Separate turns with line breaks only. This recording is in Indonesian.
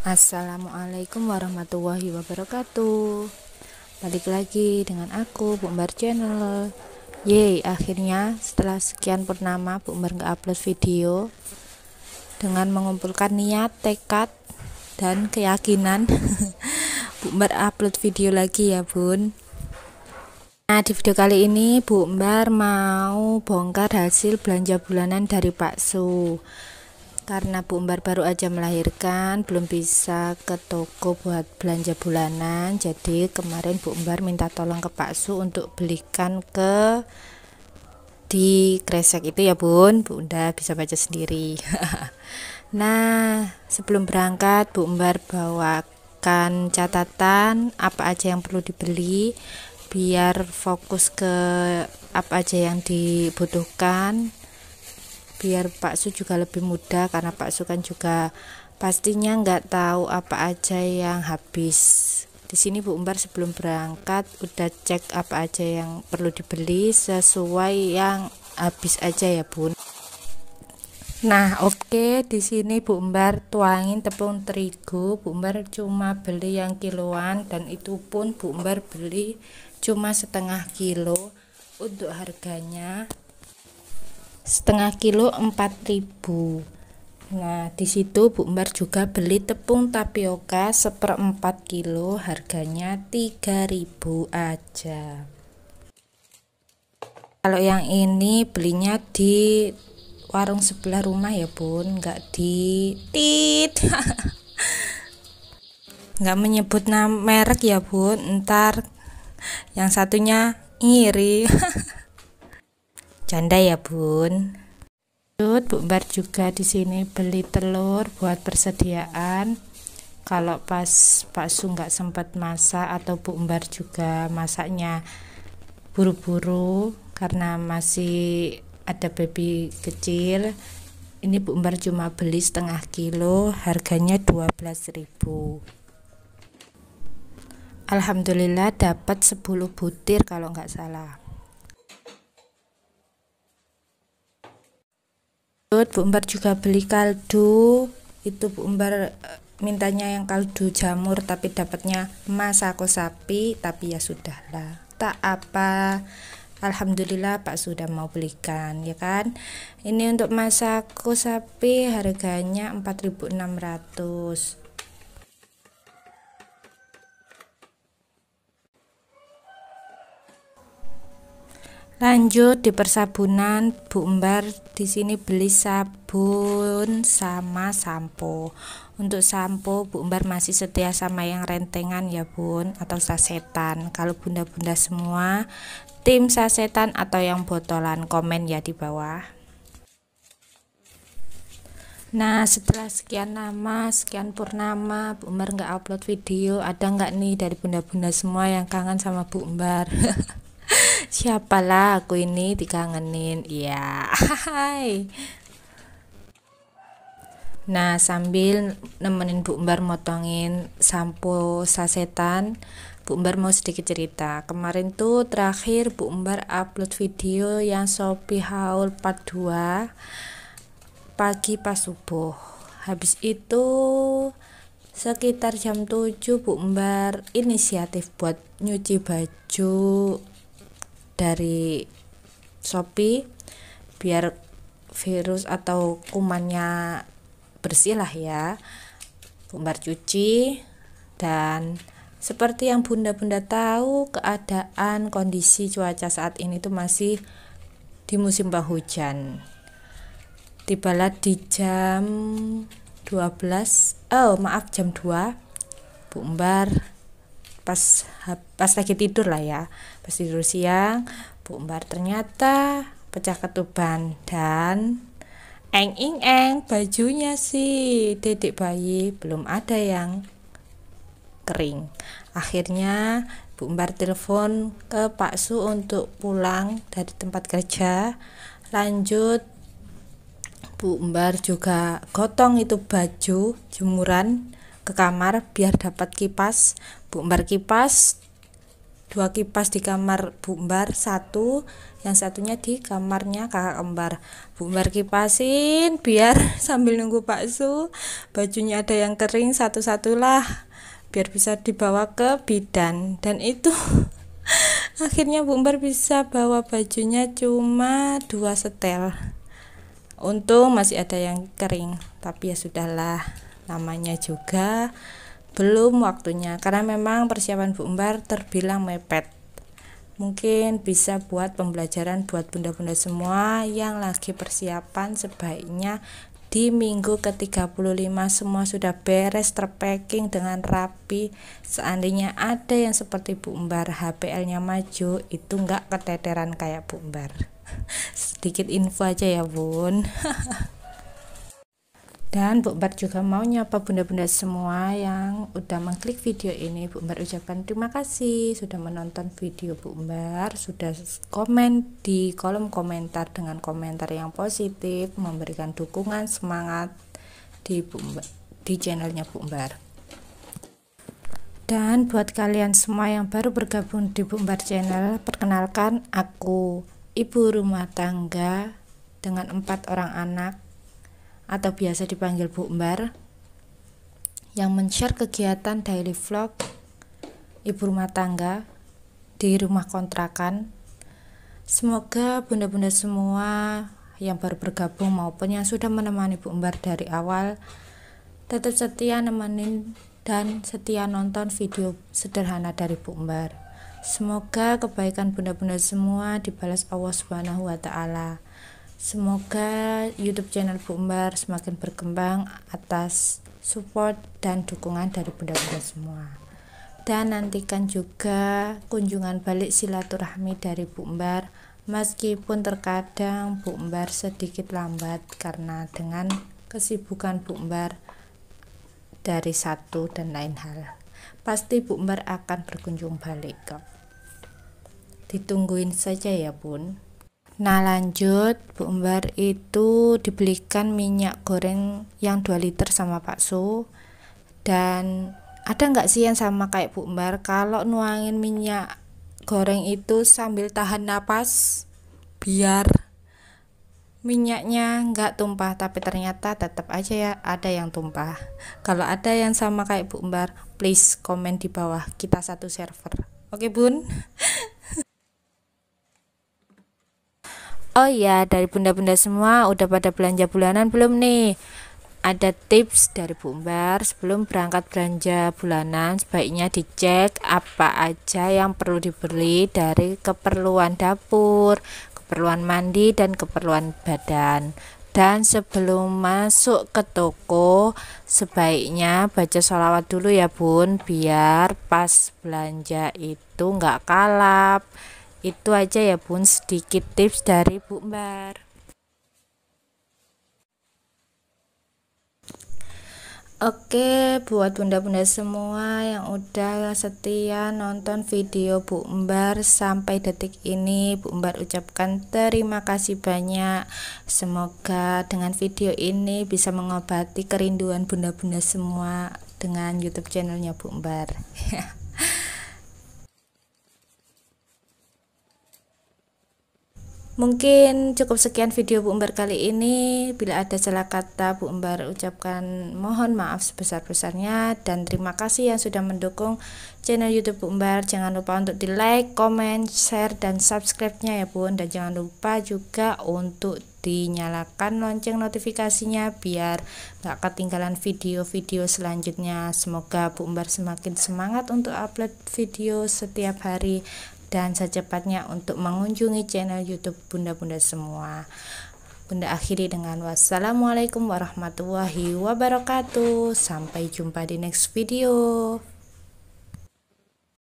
Assalamualaikum warahmatullahi wabarakatuh Balik lagi dengan aku, Bu Mbar Channel Yeay, akhirnya setelah sekian purnama Bu Mbar nge-upload video Dengan mengumpulkan niat, tekad, dan keyakinan Bu Mbar upload video lagi ya bun Nah, di video kali ini Bu Mbar mau bongkar hasil belanja bulanan dari Pak Su karena Bu Umbar baru aja melahirkan belum bisa ke toko buat belanja bulanan jadi kemarin Bu Umbar minta tolong ke Pak Su untuk belikan ke di kresek itu ya Bun Bunda bisa baca sendiri nah sebelum berangkat Bu Umbar bawakan catatan apa aja yang perlu dibeli biar fokus ke apa aja yang dibutuhkan biar Pak Su juga lebih mudah karena Pak Su kan juga pastinya nggak tahu apa aja yang habis di sini Bu Umbar sebelum berangkat udah cek apa aja yang perlu dibeli sesuai yang habis aja ya Bun. Nah, oke okay, di sini Bu Umbar tuangin tepung terigu. Bu Umbar cuma beli yang kiloan dan itu pun Bu Umbar beli cuma setengah kilo. Untuk harganya setengah kilo 4000 Nah, di situ Bu Mbar juga beli tepung tapioka seperempat kilo, harganya 3000 aja. Kalau yang ini belinya di warung sebelah rumah ya, Bun, enggak di tit. Enggak menyebut nama merek ya, Bun. Ntar yang satunya ngiri. Canda ya, Bun. Lanjut, Bu Mbar juga di sini beli telur buat persediaan. Kalau pas Pak Su nggak sempat masak atau Bu Mbar juga masaknya buru-buru karena masih ada baby kecil. Ini Bu Mbar cuma beli setengah kilo, harganya ribu. Alhamdulillah dapat 10 butir kalau nggak salah. Bu Umbar juga beli kaldu itu Bu Umbar eh, mintanya yang kaldu jamur tapi dapatnya masako sapi tapi ya sudahlah tak apa Alhamdulillah Pak sudah mau belikan ya kan ini untuk masako sapi harganya 4600 Lanjut di persabunan Bu Embar di sini beli sabun sama sampo. Untuk sampo Bu Embar masih setia sama yang rentengan ya Bun atau sasetan. Kalau bunda-bunda semua tim sasetan atau yang botolan komen ya di bawah. Nah setelah sekian nama, sekian purnama Bu Embar nggak upload video, ada nggak nih dari bunda-bunda semua yang kangen sama Bu Embar? siapalah aku ini dikangenin iya hai nah sambil nemenin Bu umbar motongin sampo sasetan Bu umbar mau sedikit cerita kemarin tuh terakhir Bu umbar upload video yang Shopee haul part 2 pagi pas subuh habis itu sekitar jam 7 Bu umbar inisiatif buat nyuci baju dari Shopee biar virus atau kumannya bersih lah ya bumbar cuci dan seperti yang bunda-bunda tahu keadaan kondisi cuaca saat ini itu masih di musim penghujan tibalah di jam 12 oh eh, maaf jam 2 bumbar pas pas lagi tidur lah ya pas tidur siang Bu Umbar ternyata pecah ketuban dan eng ing eng bajunya si dedek bayi belum ada yang kering akhirnya Bu Umbar telepon ke Pak Su untuk pulang dari tempat kerja lanjut Bu Umbar juga gotong itu baju jemuran ke kamar biar dapat kipas Bumbar kipas dua kipas di kamar Bumbar, satu yang satunya di kamarnya kakak kembar Bumbar kipasin biar sambil nunggu bakso bajunya ada yang kering satu-satulah biar bisa dibawa ke bidan dan itu akhirnya Bumbar bisa bawa bajunya cuma dua setel untung masih ada yang kering tapi ya sudahlah namanya juga belum waktunya karena memang persiapan Bu Umbar terbilang mepet mungkin bisa buat pembelajaran buat bunda-bunda semua yang lagi persiapan sebaiknya di minggu ke-35 semua sudah beres terpacking dengan rapi seandainya ada yang seperti Bu Umbar HPL-nya maju itu nggak keteteran kayak Bu Umbar sedikit info aja ya bun Dan Bu Mbak juga mau nyapa bunda-bunda semua yang udah mengklik video ini. Bu Mbak ucapkan terima kasih sudah menonton video Bu Mbak, sudah komen di kolom komentar dengan komentar yang positif, memberikan dukungan semangat di Bu Mbak, di channelnya Bu Mbak. Dan buat kalian semua yang baru bergabung di Bu Mbak channel, perkenalkan aku Ibu rumah tangga dengan empat orang anak atau biasa dipanggil Bu Mbar yang men-share kegiatan daily vlog ibu rumah tangga di rumah kontrakan. Semoga bunda-bunda semua yang baru bergabung maupun yang sudah menemani Bu Mbar dari awal tetap setia nemenin dan setia nonton video sederhana dari Bu Mbar. Semoga kebaikan bunda-bunda semua dibalas Allah Subhanahu wa taala. Semoga YouTube channel Bu Umbar semakin berkembang atas support dan dukungan dari bunda-bunda semua. Dan nantikan juga kunjungan balik silaturahmi dari Bu Umbar meskipun terkadang Bu Umbar sedikit lambat karena dengan kesibukan Bu Umbar dari satu dan lain hal. Pasti Bu Umbar akan berkunjung balik kok. Ditungguin saja ya, Bun. Nah lanjut Bu Umbar itu dibelikan minyak goreng yang 2 liter sama Pak Su dan ada nggak sih yang sama kayak Bu Umbar kalau nuangin minyak goreng itu sambil tahan napas biar minyaknya nggak tumpah tapi ternyata tetap aja ya ada yang tumpah kalau ada yang sama kayak Bu Umbar please komen di bawah kita satu server oke okay, Bun Oh iya, dari bunda-bunda semua udah pada belanja bulanan belum nih? Ada tips dari Bu Umbar sebelum berangkat belanja bulanan sebaiknya dicek apa aja yang perlu dibeli dari keperluan dapur, keperluan mandi dan keperluan badan. Dan sebelum masuk ke toko sebaiknya baca sholawat dulu ya bun biar pas belanja itu nggak kalap. Itu aja ya Bun sedikit tips dari Bu Mbar. Oke, buat bunda-bunda semua yang udah setia nonton video Bu Mbar sampai detik ini, Bu Mbar ucapkan terima kasih banyak. Semoga dengan video ini bisa mengobati kerinduan bunda-bunda semua dengan YouTube channelnya Bu Mbar. Mungkin cukup sekian video Bu Umbar kali ini. Bila ada salah kata Bu Umbar ucapkan mohon maaf sebesar-besarnya dan terima kasih yang sudah mendukung channel YouTube Bu Umbar. Jangan lupa untuk di-like, comment, share dan subscribe-nya ya Bun dan jangan lupa juga untuk dinyalakan lonceng notifikasinya biar nggak ketinggalan video-video selanjutnya. Semoga Bu Umbar semakin semangat untuk upload video setiap hari dan secepatnya untuk mengunjungi channel YouTube bunda-bunda semua. Bunda akhiri dengan wassalamualaikum warahmatullahi wabarakatuh. Sampai jumpa di next video.